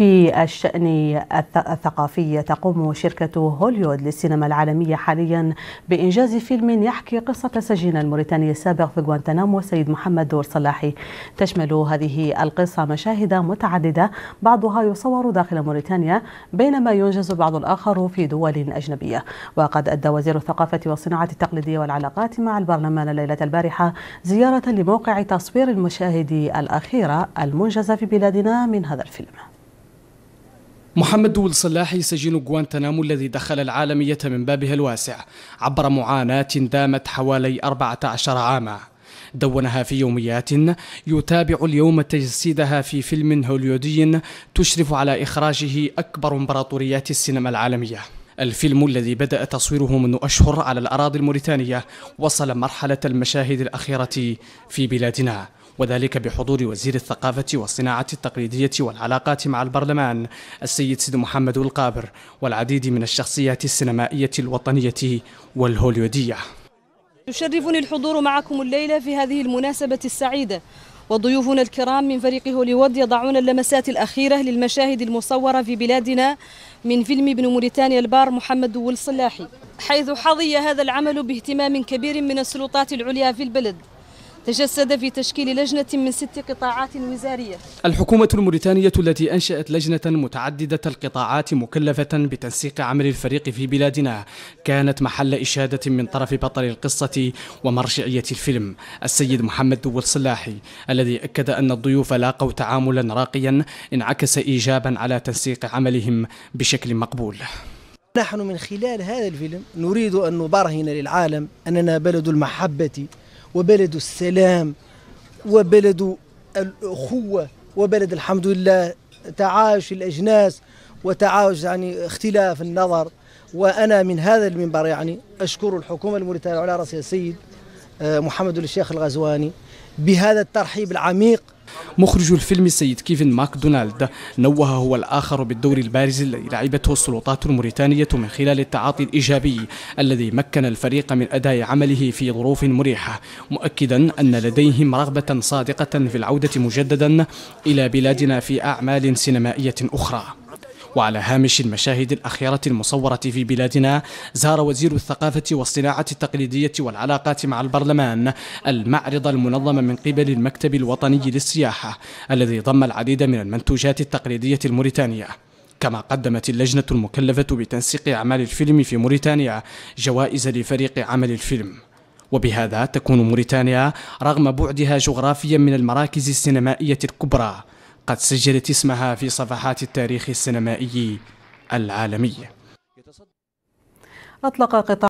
في الشأن الثقافي تقوم شركة هوليوود للسينما العالمية حاليا بإنجاز فيلم يحكي قصة سجين الموريتاني السابق في غوانتنامو سيد محمد دور صلاحي تشمل هذه القصة مشاهد متعددة بعضها يصور داخل موريتانيا بينما ينجز بعض الآخر في دول أجنبية وقد أدى وزير الثقافة والصناعة التقليدية والعلاقات مع البرلمان ليلة البارحة زيارة لموقع تصوير المشاهد الأخيرة المنجزة في بلادنا من هذا الفيلم محمد دول صلاحي سجين غوانتنامو الذي دخل العالمية من بابها الواسع عبر معاناة دامت حوالي 14 عاما دونها في يوميات يتابع اليوم تجسيدها في فيلم هوليودي تشرف على إخراجه أكبر إمبراطوريات السينما العالمية الفيلم الذي بدأ تصويره منذ أشهر على الأراضي الموريتانية وصل مرحلة المشاهد الأخيرة في بلادنا وذلك بحضور وزير الثقافة والصناعة التقليدية والعلاقات مع البرلمان السيد سيد محمد القابر والعديد من الشخصيات السينمائية الوطنية والهوليودية يشرفني الحضور معكم الليلة في هذه المناسبة السعيدة وضيوفنا الكرام من فريق هوليوود يضعون اللمسات الأخيرة للمشاهد المصورة في بلادنا من فيلم ابن موريتانيا البار محمد والصلاحي حيث حظي هذا العمل باهتمام كبير من السلطات العليا في البلد تجسد في تشكيل لجنة من ست قطاعات وزارية الحكومة الموريتانية التي أنشأت لجنة متعددة القطاعات مكلفة بتنسيق عمل الفريق في بلادنا كانت محل إشادة من طرف بطل القصة ومرجعية الفيلم السيد محمد دول صلاحي الذي أكد أن الضيوف لاقوا تعاملا راقيا انعكس إيجابا على تنسيق عملهم بشكل مقبول نحن من خلال هذا الفيلم نريد أن نبرهن للعالم أننا بلد المحبة وبلد السلام وبلد الأخوة وبلد الحمد لله تعايش الأجناس وتعايش يعني اختلاف النظر وأنا من هذا المنبر يعني أشكر الحكومة الموريتانية على رأسها السيد آه، محمد الشيخ الغزواني بهذا الترحيب العميق مخرج الفيلم السيد كيفن ماكدونالد نوه هو الآخر بالدور البارز الذي لعبته السلطات الموريتانية من خلال التعاطي الإيجابي الذي مكن الفريق من أداء عمله في ظروف مريحة مؤكدا أن لديهم رغبة صادقة في العودة مجددا إلى بلادنا في أعمال سينمائية أخرى وعلى هامش المشاهد الأخيرة المصورة في بلادنا زار وزير الثقافة والصناعة التقليدية والعلاقات مع البرلمان المعرض المنظم من قبل المكتب الوطني للسياحة الذي ضم العديد من المنتوجات التقليدية الموريتانية كما قدمت اللجنة المكلفة بتنسيق أعمال الفيلم في موريتانيا جوائز لفريق عمل الفيلم وبهذا تكون موريتانيا رغم بعدها جغرافيا من المراكز السينمائية الكبرى قد سجلت اسمها في صفحات التاريخ السينمائي العالمي أطلق قطاع